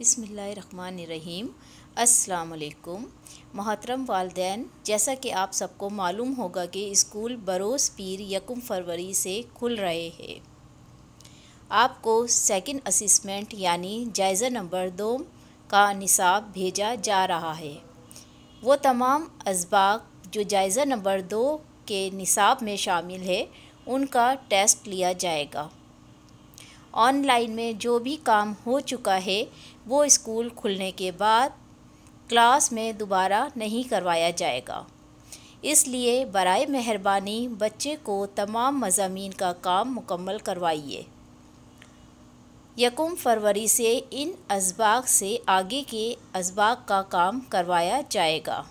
बसमीम् अलकुम मोहतरम वालदेन जैसा कि आप सबको मालूम होगा कि स्कूल बरोस पीर यकम फरवरी से खुल रहे हैं आपको सेकंड असिसमेंट यानी जायज़ा नंबर दो का निसाब भेजा जा रहा है वो तमाम इसबाक जो जायज़ा नंबर दो के निसाब में शामिल है उनका टेस्ट लिया जाएगा ऑनलाइन में जो भी काम हो चुका है वो स्कूल खुलने के बाद क्लास में दोबारा नहीं करवाया जाएगा इसलिए बरए मेहरबानी बच्चे को तमाम मजामी का काम मुकम्मल करवाइए यकम फरवरी से इन इसबाक से आगे के इसबाक का काम करवाया जाएगा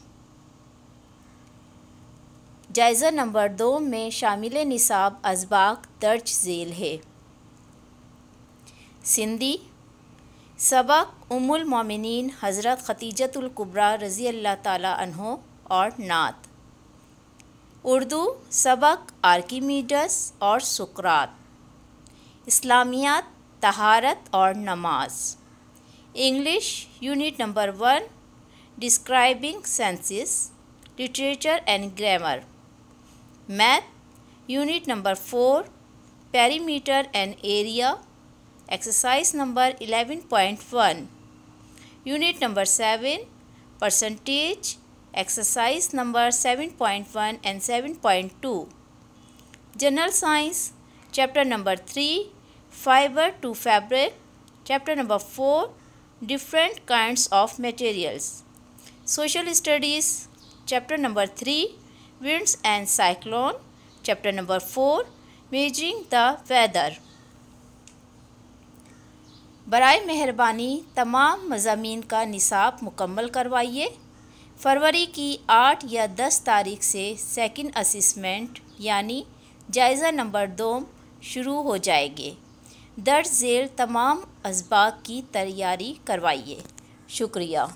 जायज़ा नंबर दो में शामिल निसाब इसबाक दर्ज झेल है सिंधी सबक उमुल मोमिनीन हज़रत ख़तीजतुल्कुब्रा रज़ी अल्लाह ताला अनहो और नात उर्दू सबक आर्किमीडस और सुकरात इस्लामियात तहारत और नमाज English unit number one describing senses literature and grammar math unit number four perimeter and area exercise number 11.1 unit number 7 percentage exercise number 7.1 and 7.2 general science chapter number 3 fiber to fabric chapter number 4 different kinds of materials social studies chapter number 3 winds and cyclone chapter number 4 Measuring the Weather बर मेहरबानी तमाम मजामी का निसाब मुकम्मल करवाइए फरवरी की आठ या दस तारीख से सेकेंड असमेंट यानी जायज़ा नंबर दो शुरू हो जाएगी दर्ज झेल तमाम इसबाक की तैयारी करवाइए शुक्रिया